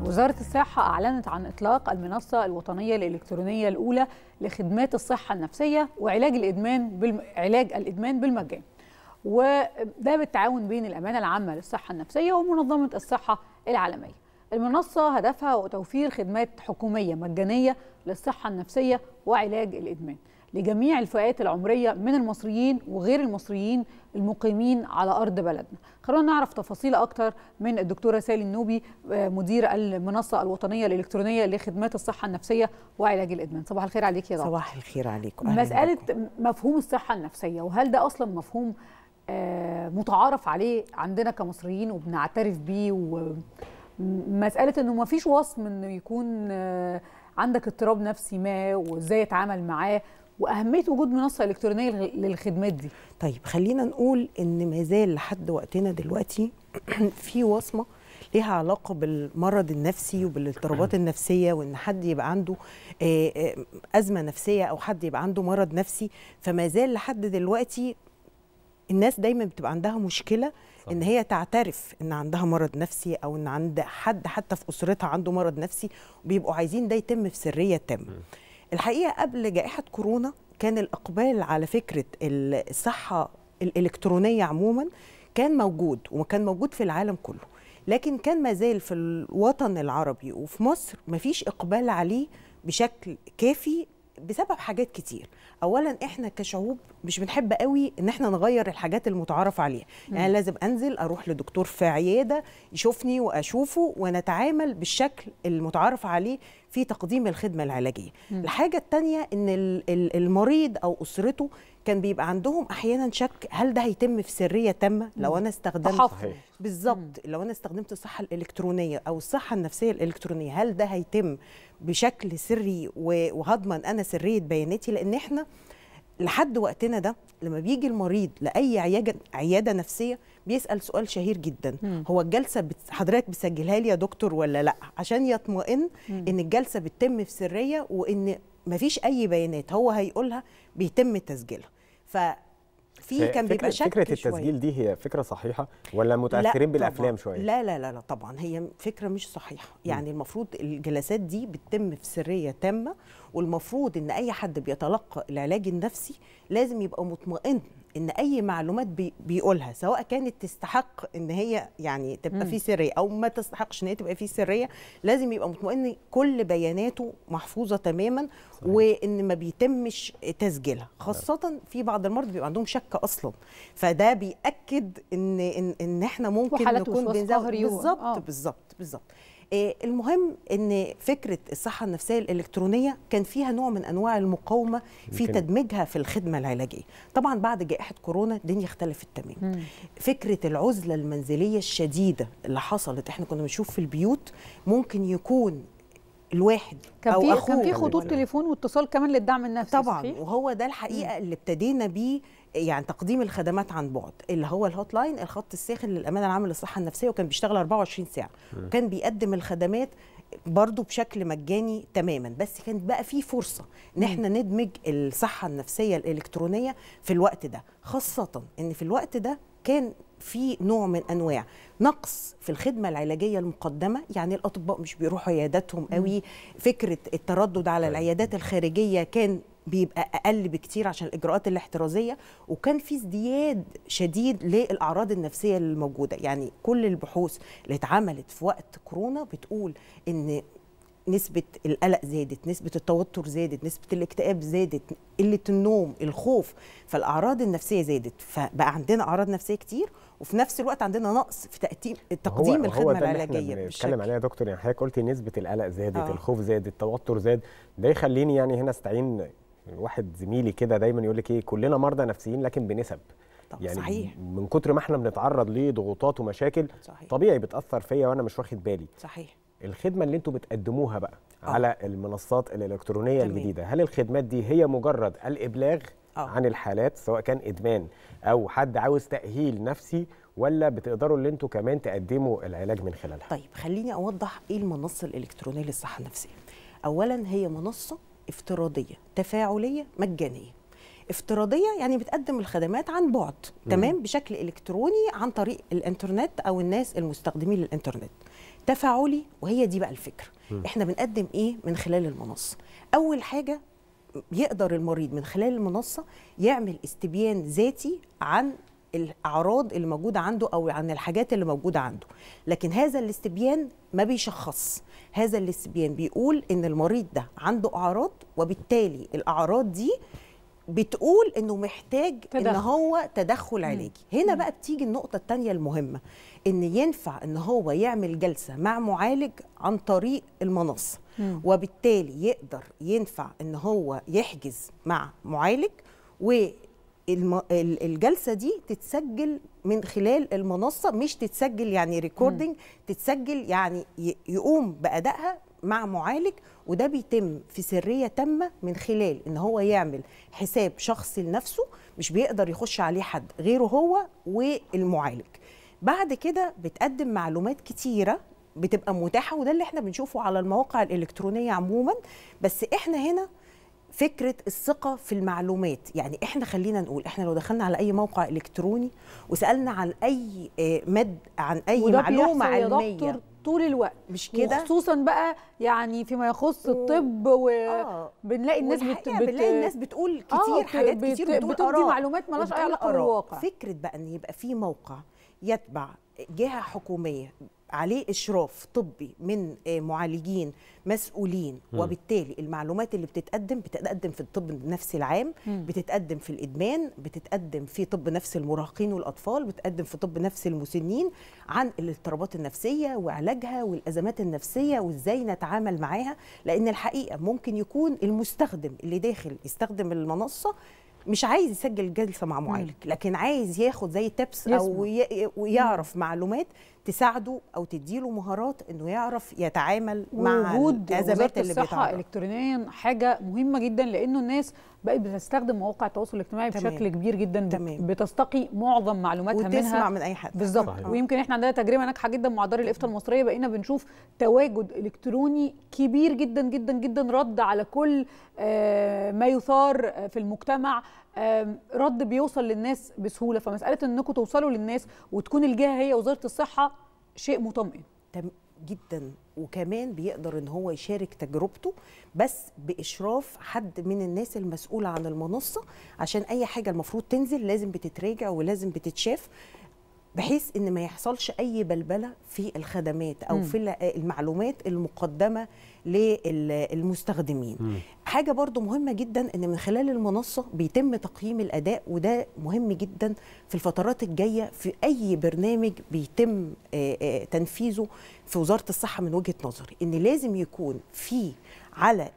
وزارة الصحة أعلنت عن إطلاق المنصة الوطنية الإلكترونية الأولى لخدمات الصحة النفسية وعلاج الإدمان بالم... علاج الإدمان بالمجان. وده بالتعاون بين الأمانة العامة للصحة النفسية ومنظمة الصحة العالمية. المنصة هدفها توفير خدمات حكومية مجانية للصحة النفسية وعلاج الإدمان. لجميع الفئات العمرية من المصريين وغير المصريين المقيمين على أرض بلدنا خلونا نعرف تفاصيل أكتر من الدكتورة سالي النوبي آه، مدير المنصة الوطنية الإلكترونية لخدمات الصحة النفسية وعلاج الإدمان صباح الخير عليك يا دكتور صباح الخير عليكم مسألة مفهوم الصحة النفسية وهل ده أصلا مفهوم آه، متعارف عليه عندنا كمصريين وبنعترف بيه ومسألة أنه مفيش وصف أنه يكون آه، عندك اضطراب نفسي ما وازاي اتعامل معاه واهميه وجود منصه الكترونيه للخدمات دي طيب خلينا نقول ان ما زال لحد وقتنا دلوقتي في وصمه ليها علاقة بالمرض النفسي وبالاضطرابات النفسية وإن حد يبقى عنده آه، آه، أزمة نفسية أو حد يبقى عنده مرض نفسي فما زال لحد دلوقتي الناس دايما بتبقى عندها مشكلة إن هي تعترف إن عندها مرض نفسي أو إن عند حد حتى في أسرتها عنده مرض نفسي وبيبقوا عايزين ده يتم في سرية تامة الحقيقه قبل جائحه كورونا كان الاقبال على فكره الصحه الالكترونيه عموما كان موجود وكان موجود في العالم كله لكن كان ما زال في الوطن العربي وفي مصر مفيش اقبال عليه بشكل كافي بسبب حاجات كتير اولا احنا كشعوب مش بنحب قوي ان احنا نغير الحاجات المتعارف عليها يعني لازم انزل اروح لدكتور في عياده يشوفني واشوفه ونتعامل بالشكل المتعارف عليه في تقديم الخدمه العلاجيه مم. الحاجه الثانيه ان المريض او اسرته كان بيبقى عندهم احيانا شك هل ده هيتم في سريه تامه لو انا استخدمت صحيح. بالظبط لو انا استخدمت الصحه الالكترونيه او الصحه النفسيه الالكترونيه هل ده هيتم بشكل سري وهضمن انا سريه بياناتي لان احنا لحد وقتنا ده لما بيجي المريض لاي عياده عياده نفسيه بيسال سؤال شهير جدا مم. هو الجلسه حضرتك بتسجلها لي يا دكتور ولا لا عشان يطمئن مم. ان الجلسه بتتم في سريه وان مفيش اي بيانات هو هيقولها بيتم تسجيلها ف في كان بيبقى شك فكره التسجيل دي هي فكره صحيحه ولا متاثرين لا بالافلام شويه لا لا لا لا طبعا هي فكره مش صحيحه يعني م. المفروض الجلسات دي بتتم في سريه تامه والمفروض ان اي حد بيتلقى العلاج النفسي لازم يبقى مطمئن ان اي معلومات بي بيقولها سواء كانت تستحق ان هي يعني تبقى فيه سريه او ما تستحقش ان هي تبقى فيه سريه لازم يبقى مطمئن كل بياناته محفوظه تماما صحيح. وان ما بيتمش تسجيلها خاصه في بعض المرضى بيبقى عندهم شك اصلا فده بياكد ان ان, إن احنا ممكن نكون آه. بالظبط بالظبط بالظبط آه، المهم ان فكره الصحه النفسيه الالكترونيه كان فيها نوع من انواع المقاومه في تدميجها في الخدمه العلاجيه طبعا بعد جائحه كورونا الدنيا اختلفت تماما فكره العزله المنزليه الشديده اللي حصلت احنا كنا بنشوف في البيوت ممكن يكون الواحد كان او اخوه كان في خطوط تليفون واتصال كمان للدعم النفسي طبعا صحيح؟ وهو ده الحقيقه اللي ابتدينا بيه يعني تقديم الخدمات عن بعد اللي هو الهوت لاين الخط الساخن للامانه العامه للصحه النفسيه وكان بيشتغل 24 ساعه وكان بيقدم الخدمات برضه بشكل مجاني تماما بس كان بقى في فرصه ان احنا ندمج الصحه النفسيه الالكترونيه في الوقت ده خاصه ان في الوقت ده كان في نوع من انواع نقص في الخدمه العلاجيه المقدمه يعني الاطباء مش بيروحوا عياداتهم قوي فكره التردد على طيب. العيادات الخارجيه كان بيبقى اقل بكتير عشان الاجراءات الاحترازيه وكان في ازدياد شديد للاعراض النفسيه الموجوده يعني كل البحوث اللي اتعملت في وقت كورونا بتقول ان نسبة القلق زادت نسبة التوتر زادت نسبة الاكتئاب زادت قلة النوم الخوف فالأعراض النفسية زادت فبقى عندنا أعراض نفسية كتير وفي نفس الوقت عندنا نقص في تقديم تقديم الخدمه العلاجيه بنتكلم عليها يا دكتور يعني حضرتك قلتي نسبه القلق زادت أوه. الخوف زاد التوتر زاد ده يخليني يعني هنا استعين واحد زميلي كده دايما يقول لك ايه كلنا مرضى نفسيين لكن بنسب يعني صحيح. من كتر ما احنا بنتعرض لضغوطات ومشاكل صحيح. طبيعي بتاثر فيا وانا مش واخد بالي صحيح الخدمه اللي انتم بتقدموها بقى أوه. على المنصات الالكترونيه جميل. الجديده هل الخدمات دي هي مجرد الابلاغ أوه. عن الحالات سواء كان ادمان او حد عاوز تاهيل نفسي ولا بتقدروا اللي انتم كمان تقدموا العلاج من خلالها طيب خليني اوضح ايه المنصه الالكترونيه للصحه النفسيه اولا هي منصه افتراضيه تفاعليه مجانيه افتراضيه يعني بتقدم الخدمات عن بعد تمام بشكل الكتروني عن طريق الانترنت او الناس المستخدمين للانترنت تفاعلي وهي دي بقى الفكره احنا بنقدم ايه من خلال المنصه اول حاجه يقدر المريض من خلال المنصه يعمل استبيان ذاتي عن الاعراض اللي موجوده عنده او عن الحاجات اللي موجوده عنده لكن هذا الاستبيان ما بيشخص هذا الاستبيان بيقول ان المريض ده عنده اعراض وبالتالي الاعراض دي بتقول انه محتاج تدخل. ان هو تدخل علاجي هنا مم. بقى بتيجي النقطه الثانيه المهمه ان ينفع ان هو يعمل جلسه مع معالج عن طريق المنصه وبالتالي يقدر ينفع ان هو يحجز مع معالج والجلسه دي تتسجل من خلال المنصه مش تتسجل يعني ريكوردنج تتسجل يعني يقوم بادائها مع معالج وده بيتم في سريه تامه من خلال ان هو يعمل حساب شخصي لنفسه مش بيقدر يخش عليه حد غيره هو والمعالج بعد كده بتقدم معلومات كتيره بتبقى متاحه وده اللي احنا بنشوفه على المواقع الالكترونيه عموما بس احنا هنا فكره الثقه في المعلومات يعني احنا خلينا نقول احنا لو دخلنا على اي موقع الكتروني وسالنا عن اي آه، مد عن اي معلومه علميه طول الوقت مش كده وخصوصا بقى يعني فيما يخص الطب وبنلاقي آه. الناس بت... بنلاقي الناس بتقول آه، كتير آه حاجات بت... كتير بتقول بتدي معلومات مالهاش اي علاقه بالواقع فكره بقى ان يبقى في موقع يتبع جهه حكوميه عليه اشراف طبي من آه، معالجين مسؤولين م. وبالتالي المعلومات اللي بتتقدم بتتقدم في الطب النفسي العام م. بتتقدم في الادمان بتتقدم في طب نفس المراهقين والاطفال بتقدم في طب نفس المسنين عن الاضطرابات النفسيه وعلاجها والازمات النفسيه وازاي نتعامل معاها لان الحقيقه ممكن يكون المستخدم اللي داخل يستخدم المنصه مش عايز يسجل جلسه مع معالج لكن عايز ياخد زي تبس او ويعرف معلومات تساعده او تديله مهارات انه يعرف يتعامل مع الازمات اللي الصحة الكترونيا حاجه مهمه جدا لانه الناس بقت بتستخدم مواقع التواصل الاجتماعي تمام. بشكل كبير جدا تمام. بتستقي معظم معلوماتها وتسمع منها من اي حد بالظبط ويمكن احنا عندنا تجربه ناجحه جدا مع دار الافتاء المصريه بقينا بنشوف تواجد الكتروني كبير جدا جدا جدا رد على كل آه، ما يثار في المجتمع آه، رد بيوصل للناس بسهوله فمساله انكم توصلوا للناس وتكون الجهه هي وزاره الصحه شيء مطمئن جدا وكمان بيقدر ان هو يشارك تجربته بس باشراف حد من الناس المسؤوله عن المنصه عشان اي حاجه المفروض تنزل لازم بتتراجع ولازم بتتشاف بحيث ان ما يحصلش اي بلبله في الخدمات او م. في المعلومات المقدمه للمستخدمين حاجه برضو مهمه جدا ان من خلال المنصه بيتم تقييم الاداء وده مهم جدا في الفترات الجايه في اي برنامج بيتم تنفيذه في وزاره الصحه من وجهه نظري ان لازم يكون في على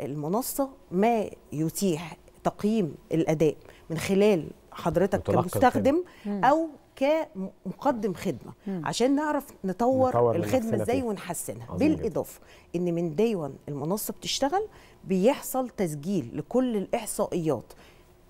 المنصه ما يتيح تقييم الاداء من خلال حضرتك كمستخدم او كمقدم خدمه مم. عشان نعرف نطور, نطور الخدمه ازاي ونحسنها بالاضافه ان من دايوان المنصه بتشتغل بيحصل تسجيل لكل الاحصائيات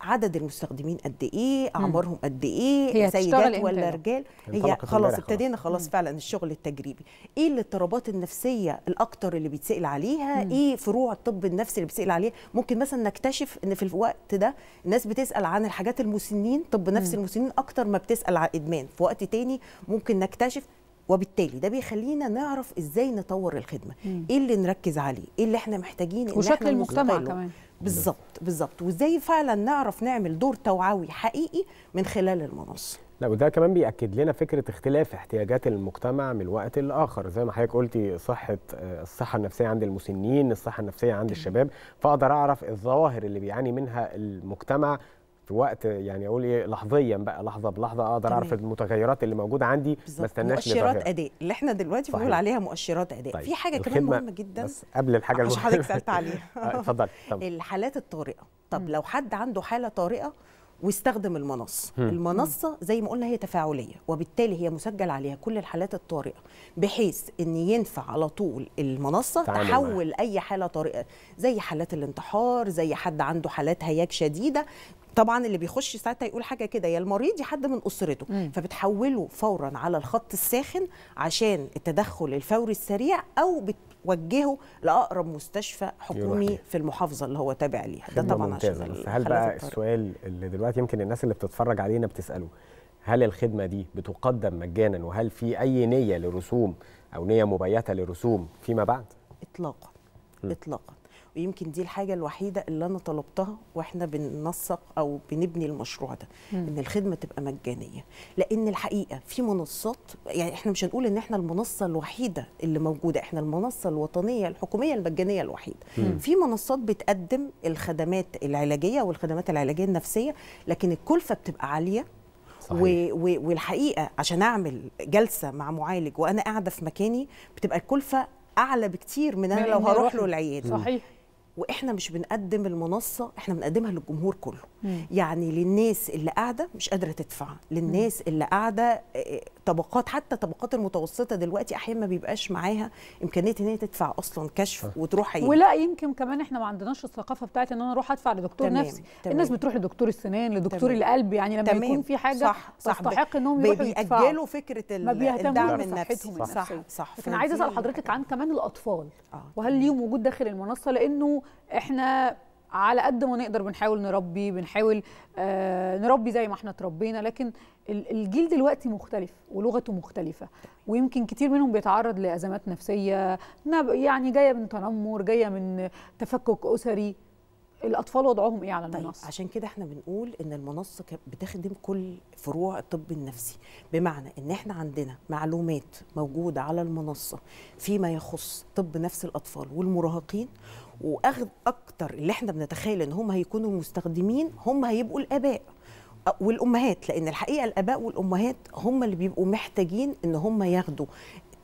عدد المستخدمين قد ايه اعمارهم قد ايه سيدات ولا رجال هي خلاص ابتدينا خلاص مم. فعلا الشغل التجريبي ايه الاضطرابات النفسيه الاكتر اللي بيتسال عليها مم. ايه فروع الطب النفسي اللي بيتسال عليها ممكن مثلا نكتشف ان في الوقت ده الناس بتسال عن الحاجات المسنين طب نفس مم. المسنين اكتر ما بتسال عن ادمان في وقت تاني ممكن نكتشف وبالتالي ده بيخلينا نعرف ازاي نطور الخدمه مم. ايه اللي نركز عليه ايه اللي احنا محتاجين وشكل إن احنا المجتمع كمان بالظبط بالظبط وازاي فعلا نعرف نعمل دور توعوي حقيقي من خلال المنصه لا وده كمان بيأكد لنا فكرة اختلاف احتياجات المجتمع من وقت لآخر زي ما حضرتك قلتي صحة آه، الصحة النفسية عند المسنين الصحة النفسية عند الشباب فأقدر أعرف الظواهر اللي بيعاني منها المجتمع في وقت يعني اقول ايه لحظيا بقى لحظه بلحظه اقدر اعرف المتغيرات اللي موجوده عندي ما استناش مؤشرات اداء اللي احنا دلوقتي بنقول عليها مؤشرات اداء طيب. في حاجه كمان مهمه جدا بس قبل الحاجه المهمه حضرتك سالت عليها آه، اتفضل الحالات الطارئه طب لو حد عنده حاله طارئه واستخدم المنصه المنصه زي ما قلنا هي تفاعليه وبالتالي هي مسجل عليها كل الحالات الطارئه بحيث ان ينفع على طول المنصه تحول معي. اي حاله طارئه زي حالات الانتحار زي حد عنده حالات هياج شديده طبعا اللي بيخش ساعتها يقول حاجه كده يا المريض يا حد من اسرته مم. فبتحوله فورا على الخط الساخن عشان التدخل الفوري السريع او بتوجهه لاقرب مستشفى حكومي يوحي. في المحافظه اللي هو تابع ليها ده طبعا ممتازة. عشان هل بقى السؤال اللي دلوقتي يمكن الناس اللي بتتفرج علينا بتساله هل الخدمه دي بتقدم مجانا وهل في اي نيه لرسوم او نيه مبيته لرسوم فيما بعد اطلاقا اطلاقا ويمكن دي الحاجه الوحيده اللي انا طلبتها واحنا بننسق او بنبني المشروع ده مم. ان الخدمه تبقى مجانيه لان الحقيقه في منصات يعني احنا مش هنقول ان احنا المنصه الوحيده اللي موجوده احنا المنصه الوطنيه الحكوميه المجانيه الوحيده مم. في منصات بتقدم الخدمات العلاجيه والخدمات العلاجيه النفسيه لكن الكلفه بتبقى عاليه صحيح. و... والحقيقه عشان اعمل جلسه مع معالج وانا قاعده في مكاني بتبقى الكلفه اعلى بكتير من انا لو هروح له العياده صحيح واحنا مش بنقدم المنصه احنا بنقدمها للجمهور كله يعني للناس اللي قاعده مش قادره تدفع للناس اللي قاعده آه، آه، طبقات حتى طبقات المتوسطه دلوقتي احيانا ما بيبقاش معاها امكانيه ان هي تدفع اصلا كشف وتروح عين. ولا يمكن كمان احنا ما عندناش الثقافه بتاعت ان انا اروح ادفع لدكتور تمام. نفسي تمام. الناس بتروح لدكتور السنان لدكتور تمام. القلب يعني لما تمام. يكون في حاجه تستحق انهم يروحوا يدفعوا بيأجلوا فكره الدعم النفسي صح. صح. صح لكن عايزه اسال حضرتك عن كمان الاطفال آه. وهل ليهم وجود داخل المنصه لانه احنا على قد ما نقدر بنحاول نربي بنحاول آه نربي زي ما احنا تربينا لكن الجيل دلوقتي مختلف ولغته مختلفه ويمكن كتير منهم بيتعرض لازمات نفسيه يعني جايه من تنمر جايه من تفكك اسري الاطفال وضعهم ايه على طيب، المنصه طيب عشان كده احنا بنقول ان المنصه بتخدم كل فروع الطب النفسي بمعنى ان احنا عندنا معلومات موجوده على المنصه فيما يخص طب نفس الاطفال والمراهقين واخذ اكتر اللي احنا بنتخيل ان هم هيكونوا مستخدمين هم هيبقوا الاباء والامهات لان الحقيقه الاباء والامهات هم اللي بيبقوا محتاجين ان هم ياخدوا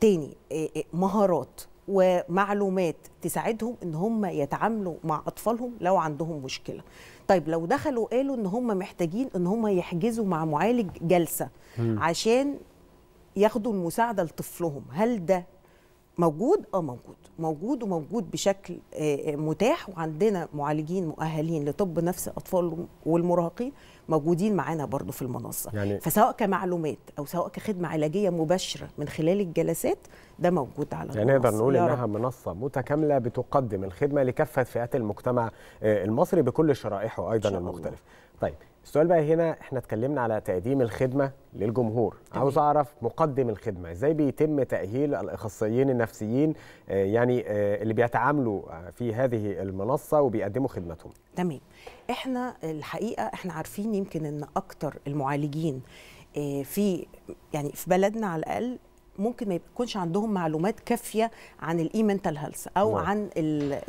تاني آه، آه، مهارات ومعلومات تساعدهم ان هم يتعاملوا مع اطفالهم لو عندهم مشكله طيب لو دخلوا قالوا ان هم محتاجين ان هم يحجزوا مع معالج جلسه عشان ياخدوا المساعده لطفلهم هل ده موجود اه موجود موجود وموجود بشكل آه، آه، متاح وعندنا معالجين مؤهلين لطب نفس الاطفال والمراهقين موجودين معانا برضو في المنصه يعني فسواء كمعلومات او سواء كخدمه علاجيه مباشره من خلال الجلسات ده موجود على يعني نقدر نقول انها منصه متكامله بتقدم الخدمه لكافه فئات المجتمع آه، المصري بكل شرائحه ايضا المختلفه طيب السؤال بقى هنا احنا اتكلمنا على تقديم الخدمه للجمهور تمام. عاوز اعرف مقدم الخدمه ازاي بيتم تاهيل الاخصائيين النفسيين آه، يعني آه، اللي بيتعاملوا آه، في هذه المنصه وبيقدموا خدمتهم تمام احنا الحقيقه احنا عارفين يمكن ان اكتر المعالجين في يعني في بلدنا على الاقل ممكن ما يكونش عندهم معلومات كافيه عن الاي mental هيلث او مم. عن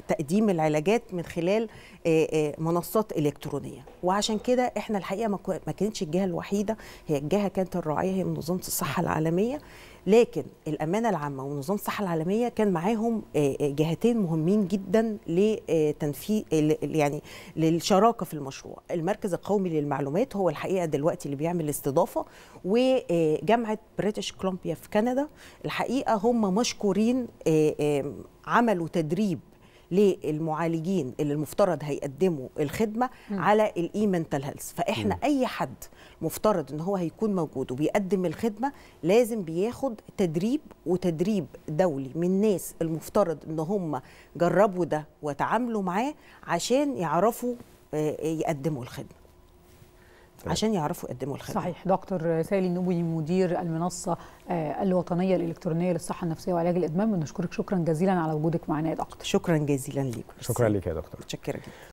تقديم العلاجات من خلال آه، آه، منصات الكترونيه وعشان كده احنا الحقيقه ما كانتش الجهه الوحيده هي الجهه كانت الراعيه هي منظمه الصحه العالميه لكن الامانه العامه ونظام الصحه العالميه كان معاهم آه، آه، جهتين مهمين جدا لتنفيذ آه، يعني للشراكه في المشروع المركز القومي للمعلومات هو الحقيقه دلوقتي اللي بيعمل استضافه وجامعه بريتش كولومبيا في كندا الحقيقه هم مشكورين عملوا تدريب للمعالجين اللي المفترض هيقدموا الخدمه م. على الاي منتال هيلث فاحنا م. اي حد مفترض ان هو هيكون موجود وبيقدم الخدمه لازم بياخد تدريب وتدريب دولي من ناس المفترض ان هم جربوا ده وتعاملوا معاه عشان يعرفوا آه، يقدموا الخدمه عشان يعرفوا يقدموا الخدمه صحيح دكتور سالي النوبي مدير المنصه آه، الوطنيه الالكترونيه للصحه النفسيه وعلاج الادمان بنشكرك شكرا جزيلا على وجودك معنا يا دكتور شكرا جزيلا ليك شكرا ليك يا دكتور متشكره جدا